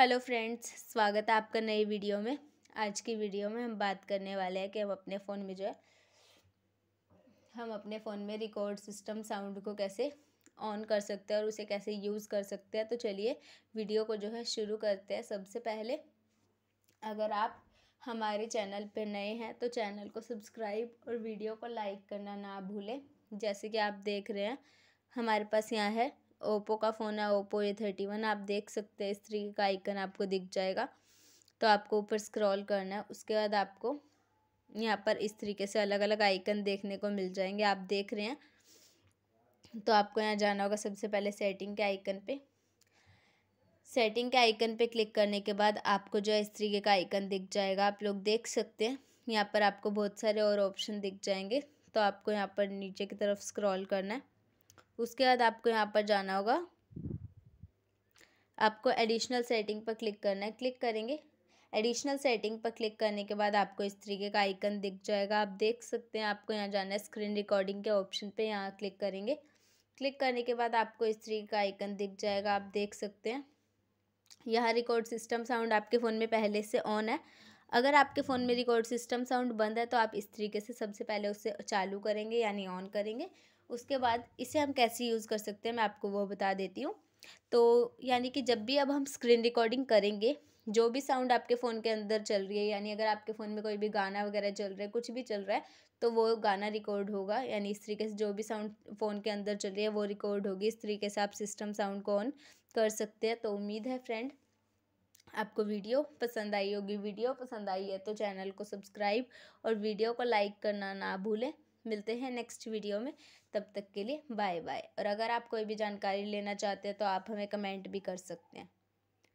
hello friends स्वागत है आपका नई वीडियो में आज की वीडियो में हम बात करने वाले हैं कि हम अपने फ़ोन में जो है हम अपने फ़ोन में रिकॉर्ड सिस्टम साउंड को कैसे ऑन कर सकते हैं और उसे कैसे यूज़ कर सकते हैं तो चलिए वीडियो को जो है शुरू करते हैं सबसे पहले अगर आप हमारे चैनल पर नए हैं तो चैनल को सब्सक्राइब और वीडियो को लाइक करना ना भूलें जैसे कि आप देख रहे हैं हमारे पास यहाँ है ओप्पो का फ़ोन है ओप्पो ए थर्टी वन आप देख सकते हैं इस तरीके का आइकन आपको दिख जाएगा तो आपको ऊपर स्क्रॉल करना है उसके बाद आपको यहाँ पर इस तरीके से अलग अलग आइकन देखने को मिल जाएंगे आप देख रहे हैं तो आपको यहाँ जाना होगा सबसे पहले सेटिंग के आइकन पे सेटिंग के आइकन पे क्लिक करने के बाद आपको जो है इस तरीके का आइकन दिख जाएगा आप लोग देख सकते हैं यहाँ पर आपको बहुत सारे और ऑप्शन दिख जाएंगे तो आपको यहाँ पर नीचे की तरफ स्क्रॉल करना है उसके बाद आपको यहाँ पर जाना होगा आपको एडिशनल सेटिंग पर क्लिक करना है क्लिक करेंगे एडिशनल सेटिंग पर क्लिक करने के बाद आपको इस तरीके का आइकन दिख जाएगा आप देख सकते हैं आपको यहाँ जाना है स्क्रीन रिकॉर्डिंग के ऑप्शन पे यहाँ क्लिक करेंगे क्लिक करने के बाद आपको इस तरीके का आइकन दिख जाएगा आप देख सकते हैं यह रिकॉर्ड सिस्टम साउंड आपके फ़ोन में पहले से ऑन है अगर आपके फ़ोन में रिकॉर्ड सिस्टम साउंड बंद है तो आप इस तरीके से सबसे पहले उसे चालू करेंगे यानी ऑन करेंगे उसके बाद इसे हम कैसे यूज़ कर सकते हैं मैं आपको वो बता देती हूँ तो यानी कि जब भी अब हम स्क्रीन रिकॉर्डिंग करेंगे जो भी साउंड आपके फ़ोन के अंदर चल रही है यानी अगर आपके फ़ोन में कोई भी गाना वगैरह चल रहा है कुछ भी चल रहा है तो वो गाना रिकॉर्ड होगा यानी इस तरीके से जो भी साउंड फ़ोन के अंदर चल रही है वो रिकॉर्ड होगी इस तरीके से आप सिस्टम साउंड को ऑन कर सकते हैं तो उम्मीद है फ्रेंड आपको वीडियो पसंद आई होगी वीडियो पसंद आई है तो चैनल को सब्सक्राइब और वीडियो को लाइक करना ना भूलें मिलते हैं नेक्स्ट वीडियो में तब तक के लिए बाय बाय और अगर आप कोई भी जानकारी लेना चाहते हैं तो आप हमें कमेंट भी कर सकते हैं